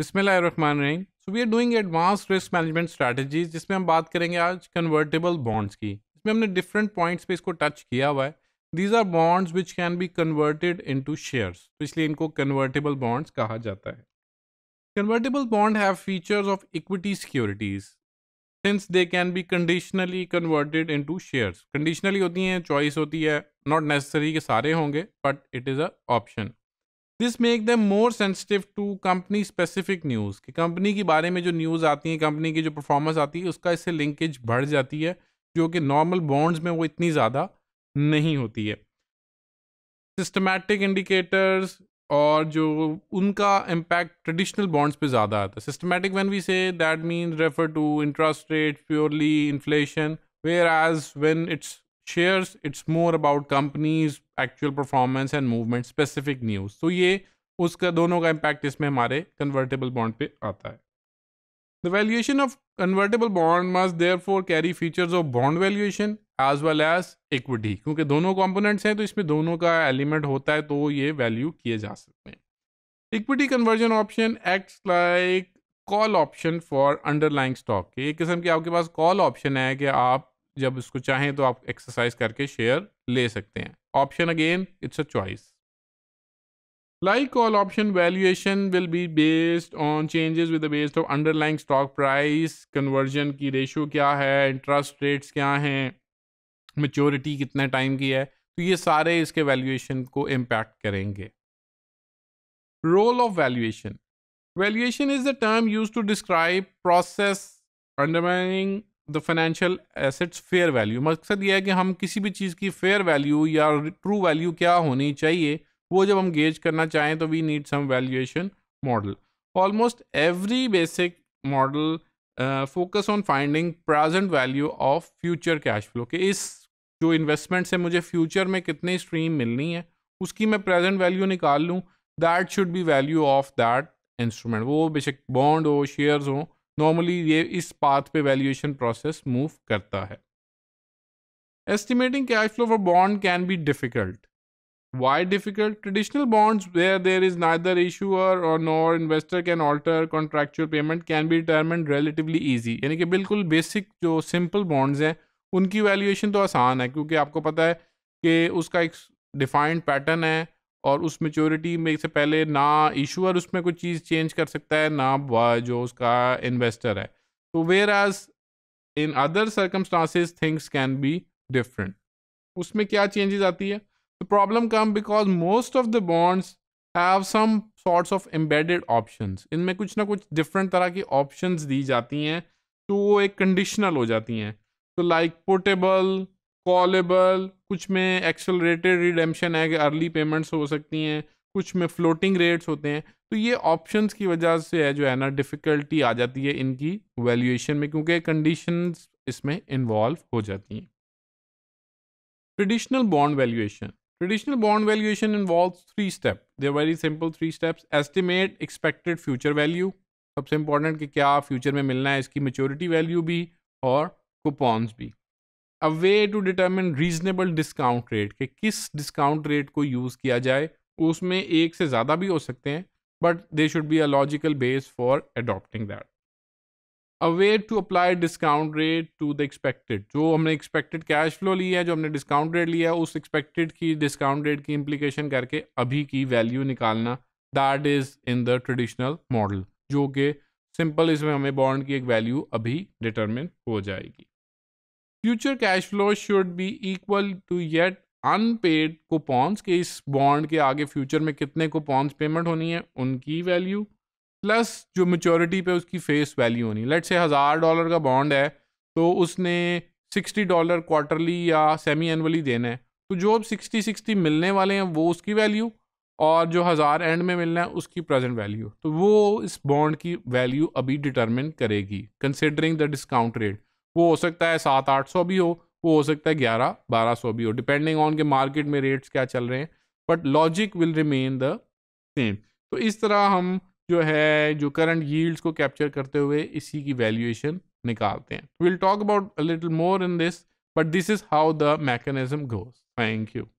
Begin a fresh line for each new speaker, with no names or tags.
बिस्मिल्लाहिर्रहमानिर्रहीम so we are doing advance risk management strategies जिसमें हम बात करेंगे आज कन्वर्टेबल बॉन्ड्स की इसमें हमने डिफरेंट पॉइंट्स पे इसको टच किया हुआ है these are bonds which can be converted into shares तो इसलिए इनको कन्वर्टेबल बॉन्ड्स कहा जाता है convertible bond have features of equity securities since they can be conditionally converted into shares conditionally होती हैं चॉइस होती है नॉट नेसेसरी के सारे होंगे but it is a option this make them more sensitive to company specific news कि company के बारे में जो न्यूज़ आती है कंपनी की जो परफॉर्मेंस आती है उसका इससे लिंकेज बढ़ जाती है जो कि नॉर्मल बॉन्ड्स में वो इतनी ज़्यादा नहीं होती है सिस्टमैटिक इंडिकेटर्स और जो उनका इम्पैक्ट ट्रेडिशनल बॉन्ड्स पे ज़्यादा आता है systematic when we say that mean refer to interest rate purely inflation whereas when it's shares it's more about companies actual performance and movement specific news तो ये उसका दोनों का इम्पैक्ट इसमें हमारे कन्वर्टेबल बॉन्ड पे आता है the valuation of convertible bond must therefore carry features of bond valuation as well as equity क्योंकि दोनों कॉम्पोनेंट्स हैं तो इसमें दोनों का एलिमेंट होता है तो ये वैल्यू किए जा सकते हैं equity conversion option acts like call option for underlying stock एक किस्म की आपके पास कॉल ऑप्शन है कि आप जब इसको चाहें तो आप एक्सरसाइज करके शेयर ले सकते हैं option again it's a choice like all option valuation will be based on changes with the base of underlying stock price, की रेशियो क्या है इंटरेस्ट रेट्स क्या हैं मेच्योरिटी कितने टाइम की है तो ये सारे इसके वैल्यूएशन को इम्पैक्ट करेंगे role of valuation valuation is the term use to describe process undermining the financial assets fair value मकसद यह है कि हम किसी भी चीज़ की फेयर वैल्यू या ट्रू वैल्यू क्या होनी चाहिए वो जब हम गेज करना चाहें तो we need some valuation model almost every basic model focus on finding present value of future cash flow के इस जो इन्वेस्टमेंट से मुझे फ्यूचर में कितनी स्ट्रीम मिलनी है उसकी मैं प्रेजेंट वैल्यू निकाल लूँ that should be value of that instrument वो बेशक बॉन्ड हो शेयर्स हों नॉर्मली ये इस पाथ पे वैल्यूएशन प्रोसेस मूव करता है estimating cash flow for bond can be difficult why difficult traditional bonds where there is neither issuer और nor investor can alter contractual payment can be determined relatively easy यानी कि बिल्कुल basic जो simple bonds हैं उनकी valuation तो आसान है क्योंकि आपको पता है कि उसका एक डिफाइंड पैटर्न है और उस मेच्योरिटी में से पहले ना इशूअर उसमें कोई चीज़ चेंज कर सकता है ना जो उसका इन्वेस्टर है तो whereas in other circumstances things can be different उसमें क्या चेंजेस आती है the problem come because most of the bonds have some sorts of embedded options इनमें कुछ ना कुछ डिफरेंट तरह की ऑप्शंस दी जाती हैं तो वो एक कंडीशनल हो जाती हैं तो लाइक पोर्टेबल कॉलेबल कुछ में एक्सेलरेटेड रिडेम्पशन है कि अर्ली पेमेंट्स हो सकती हैं कुछ में फ्लोटिंग रेट्स होते हैं तो ये ऑप्शंस की वजह से है जो है ना डिफ़िकल्टी आ जाती है इनकी वैल्यूएशन में क्योंकि कंडीशंस इसमें इन्वॉल्व हो जाती हैं traditional bond valuation traditional bond valuation involve three step they very simple three steps estimate expected future value सबसे इंपॉर्टेंट कि क्या फ्यूचर में मिलना है इसकी मेच्योरिटी वैल्यू भी और कूपॉन्स भी a way to determine reasonable discount rate कि किस डिस्काउंट रेट को यूज़ किया जाए उसमें एक से ज़्यादा भी हो सकते हैं but they should be a logical base for adopting that a way to apply discount rate to the expected जो हमने एक्सपेक्टेड कैश फ्लो लिया है जो हमने डिस्काउंट रेट लिया है उस एक्सपेक्टेड की डिस्काउंट रेट की इम्प्लीकेशन करके अभी की वैल्यू निकालना that is in the traditional model जो कि सिंपल इसमें हमें बॉन्ड की एक वैल्यू अभी डिटर्मिन हो जाएगी future cash flow should be equal to yet unpaid coupons के इस बॉन्ड के आगे फ्यूचर में कितने कूपॉन्स पेमेंट होनी है उनकी वैल्यू प्लस जो मेचोरिटी पे उसकी फेस वैल्यू होनी लेट से हज़ार डॉलर का बॉन्ड है तो उसने सिक्सटी डॉलर क्वार्टरली या सेमी एनअली देना है तो जो अब सिक्सटी सिक्सटी मिलने वाले हैं वो उसकी वैल्यू और जो हज़ार एंड में मिलना है उसकी प्रेजेंट वैल्यू तो वो इस बॉन्ड की वैल्यू अभी डिटरमिन करेगी कंसिडरिंग द डिस्काउंट रेट वो हो सकता है सात आठ सौ भी हो वो हो सकता है ग्यारह बारह सौ भी हो डिपेंडिंग ऑन के मार्केट में रेट्स क्या चल रहे हैं but logic will remain the same तो इस तरह हम जो है जो करंट यील्ड्स को कैप्चर करते हुए इसी की वैल्यूएशन निकालते हैं will talk about little more in this but this is how the mechanism goes thank you